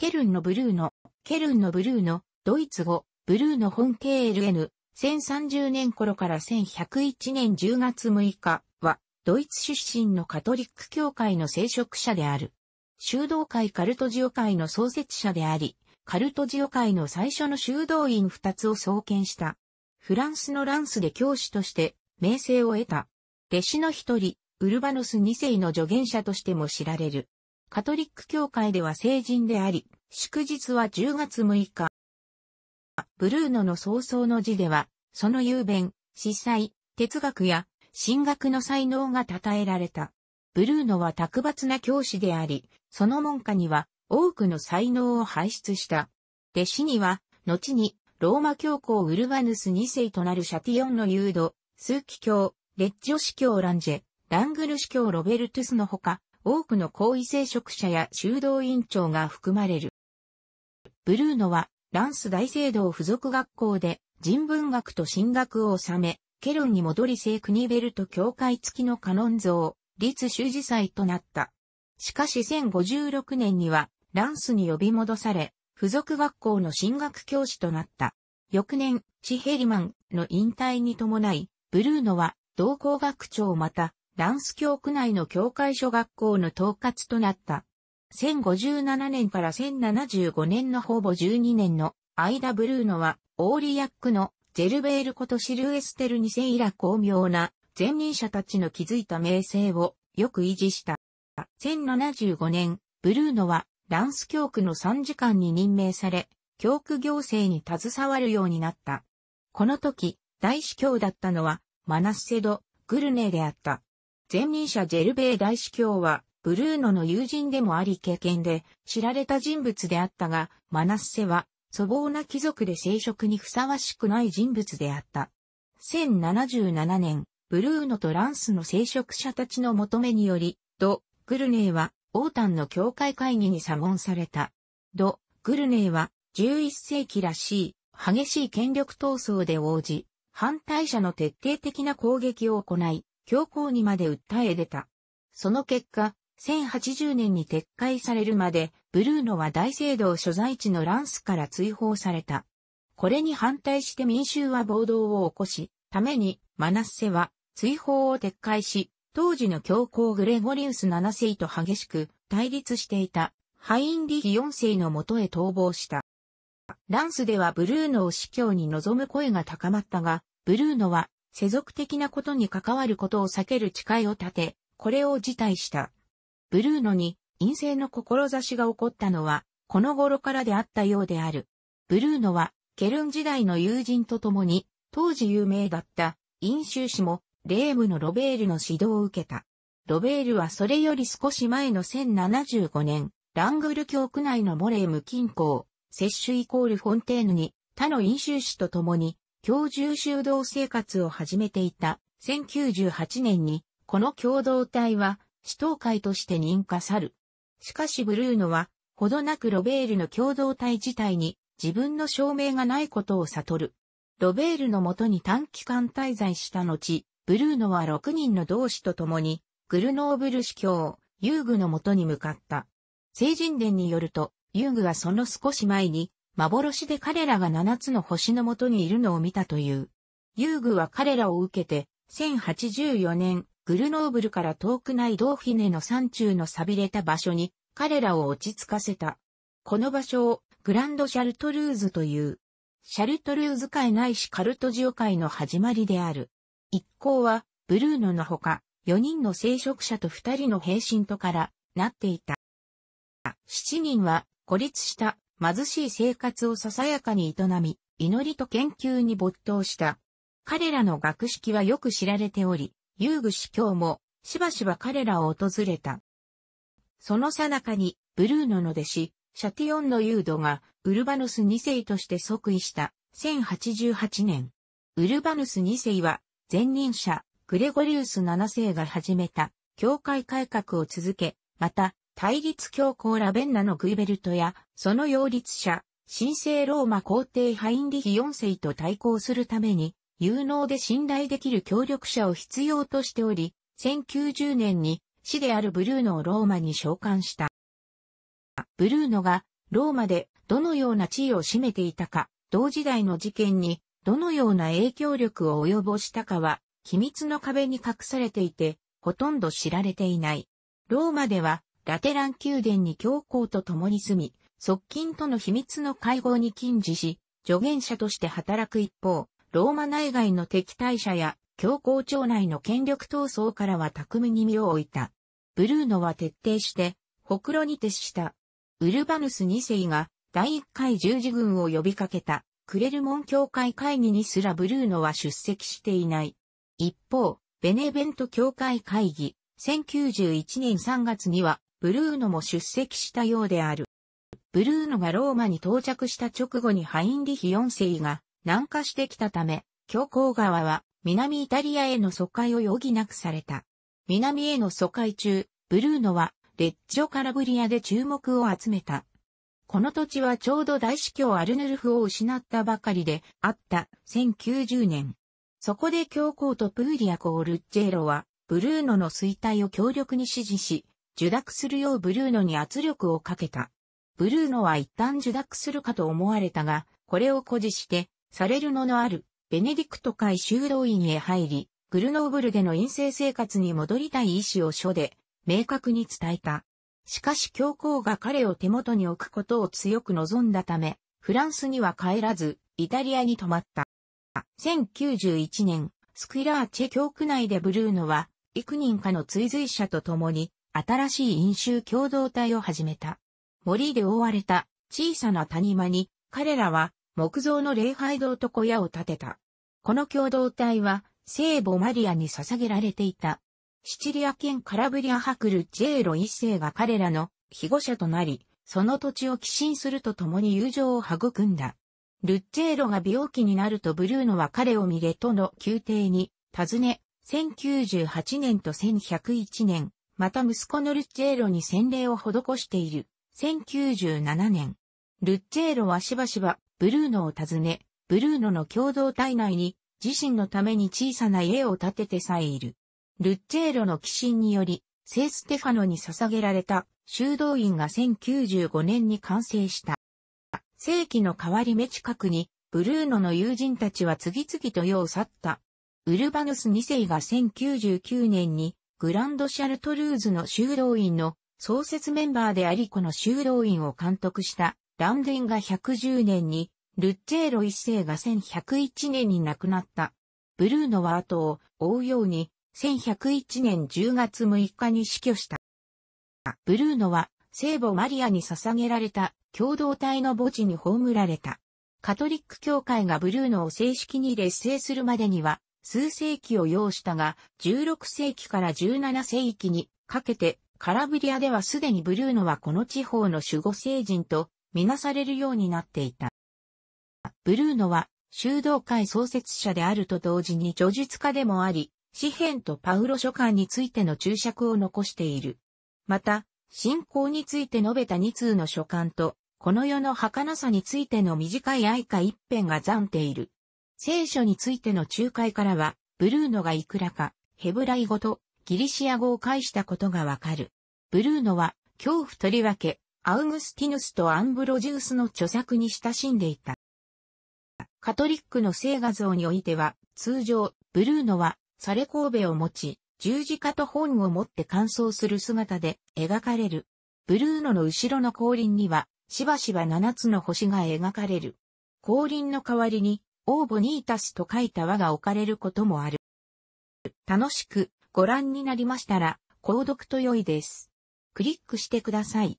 ケルンのブルーノ、ケルンのブルーノ、ドイツ語、ブルーノ本 KLN、1030年頃から1101年10月6日は、ドイツ出身のカトリック教会の聖職者である。修道会カルトジオ会の創設者であり、カルトジオ会の最初の修道院二つを創建した。フランスのランスで教師として名声を得た。弟子の一人、ウルバノス二世の助言者としても知られる。カトリック教会では成人であり、祝日は10月6日。ブルーノの早々の字では、その雄弁、司祭、哲学や、進学の才能が称えられた。ブルーノは卓抜な教師であり、その門下には多くの才能を輩出した。弟子には、後にローマ教皇ウルバヌス2世となるシャティオンの誘導、ーキ教、レッジョ司教ランジェ、ラングル司教ロベルトゥスのほか、多くの高位聖職者や修道院長が含まれる。ブルーノは、ランス大聖堂附属学校で人文学と神学を収め、ケロンに戻り聖国ベルト教会付きのカノン像、立修士祭となった。しかし1056年には、ランスに呼び戻され、付属学校の進学教師となった。翌年、シヘリマンの引退に伴い、ブルーノは同校学長またランス教区内の教会所学校の統括となった。1057年から1075年のほぼ12年の間ブルーノは、オーリヤックのゼルベールことシルエステル2世以来巧妙な前任者たちの築いた名声をよく維持した。1075年、ブルーノはランス教区の参事官に任命され、教区行政に携わるようになった。この時、大司教だったのはマナッセド・グルネーであった。前任者ジェルベー大司教は、ブルーノの友人でもあり経験で知られた人物であったが、マナッセは粗暴な貴族で聖職にふさわしくない人物であった。1077年、ブルーノとランスの聖職者たちの求めにより、ド・グルネーは、王ンの教会会議に左問された。ド・グルネーは、11世紀らしい、激しい権力闘争で応じ、反対者の徹底的な攻撃を行い、教皇にまで訴え出た。その結果、1080年に撤回されるまで、ブルーノは大聖堂所在地のランスから追放された。これに反対して民衆は暴動を起こし、ために、マナッセは追放を撤回し、当時の教皇グレゴリウス7世と激しく対立していたハインリヒ4世のもとへ逃亡した。ランスではブルーノを司教に望む声が高まったが、ブルーノは世俗的なことに関わることを避ける誓いを立て、これを辞退した。ブルーノに陰性の志が起こったのは、この頃からであったようである。ブルーノは、ケルン時代の友人と共に、当時有名だった飲酒師も、レームのロベールの指導を受けた。ロベールはそれより少し前の1075年、ラングル教区内のモレーム近郊、摂取イコールフォンテーヌに、他の飲酒師と共に、共住修道生活を始めていた1098年に、この共同体は、死闘会として認可さる。しかしブルーノは、ほどなくロベールの共同体自体に自分の証明がないことを悟る。ロベールのもとに短期間滞在した後、ブルーノは6人の同志と共に、グルノーブル司教、遊具のもとに向かった。聖人伝によると、遊具はその少し前に、幻で彼らが七つの星のもとにいるのを見たという。遊具は彼らを受けて、1084年、グルノーブルから遠くないドーフィネの山中の錆びれた場所に、彼らを落ち着かせた。この場所を、グランドシャルトルーズという、シャルトルーズ界ないしカルトジオ界の始まりである。一行は、ブルーノのほか、4人の聖職者と2人の平身とからなっていた。7人は孤立した貧しい生活をささやかに営み、祈りと研究に没頭した。彼らの学識はよく知られており、遊具司教もしばしば彼らを訪れた。その最中に、ブルーノの弟子、シャティオンのユードが、ウルバヌス2世として即位した、1088年。ウルバヌス2世は、前任者、グレゴリウス7世が始めた、教会改革を続け、また、対立教皇ラベンナのグイベルトや、その擁立者、神聖ローマ皇帝ハインリヒ4世と対抗するために、有能で信頼できる協力者を必要としており、1090年に、死であるブルーノをローマに召喚した。ブルーノが、ローマでどのような地位を占めていたか、同時代の事件にどのような影響力を及ぼしたかは、秘密の壁に隠されていて、ほとんど知られていない。ローマではラテラン宮殿に教皇と共に住み、側近との秘密の会合に禁止し、助言者として働く一方、ローマ内外の敵対者や教皇庁内の権力闘争からは巧みに身を置いた。ブルーノは徹底して、ほくろに徹した。ウルバヌス2世が第1回十字軍を呼びかけたクレルモン教会会議にすらブルーノは出席していない。一方、ベネベント教会会議、1091年3月にはブルーノも出席したようである。ブルーノがローマに到着した直後にハインリヒ四世が南下してきたため、教皇側は南イタリアへの疎開を余儀なくされた。南への疎開中、ブルーノはレッジョ・カラブリアで注目を集めた。この土地はちょうど大司教アルヌルフを失ったばかりであった1090年。そこで教皇とプーリア・コールッジェーロはブルーノの衰退を強力に支持し、受諾するようブルーノに圧力をかけた。ブルーノは一旦受諾するかと思われたが、これを誇示して、されるののある、ベネディクト会修道院へ入り、グルノーブルでの陰性生活に戻りたい意思を書で、明確に伝えた。しかし教皇が彼を手元に置くことを強く望んだため、フランスには帰らず、イタリアに泊まった。1091年、スクイラーチェ教区内でブルーノは、幾人かの追随者と共に、新しい飲酒共同体を始めた。森で覆われた小さな谷間に彼らは木造の礼拝堂と小屋を建てた。この共同体は聖母マリアに捧げられていた。シチリア県カラブリア博ルジェーロ一世が彼らの庇護者となり、その土地を寄進するとともに友情を育んだ。ルッチェーロが病気になるとブルーノは彼を見れとの宮廷に尋ね、1098年と1101年、また息子のルッチェーロに洗礼を施している。1097年。ルッチェーロはしばしばブルーノを訪ね、ブルーノの共同体内に自身のために小さな家を建ててさえいる。ルッチェーロの寄進により、聖ステファノに捧げられた修道院が1095年に完成した。世紀の変わり目近くに、ブルーノの友人たちは次々と世を去った。ウルバヌス2世が1099年にグランドシャルトルーズの修道院の創設メンバーでありこの修道院を監督したランデンが110年に、ルッチェーロ一世が1101年に亡くなった。ブルーノは後を追うように、1101年10月6日に死去した。ブルーノは聖母マリアに捧げられた共同体の墓地に葬られた。カトリック教会がブルーノを正式に劣勢するまでには、数世紀を要したが、16世紀から17世紀にかけて、カラブリアではすでにブルーノはこの地方の守護聖人とみなされるようになっていた。ブルーノは修道会創設者であると同時に叙述家でもあり、詩篇とパウロ書簡についての注釈を残している。また、信仰について述べた2通の書簡と、この世の儚さについての短い愛歌一辺が暫っている。聖書についての仲介からは、ブルーノがいくらか、ヘブライ語とギリシア語を介したことがわかる。ブルーノは、恐怖とりわけ、アウグスティヌスとアンブロジウスの著作に親しんでいた。カトリックの聖画像においては、通常、ブルーノは、サレ神戸を持ち、十字架と本を持って乾燥する姿で描かれる。ブルーノの後ろの後輪には、しばしば七つの星が描かれる。後輪の代わりに、オーボニータスと書いた輪が置かれることもある。楽しくご覧になりましたら、購読と良いです。クリックしてください。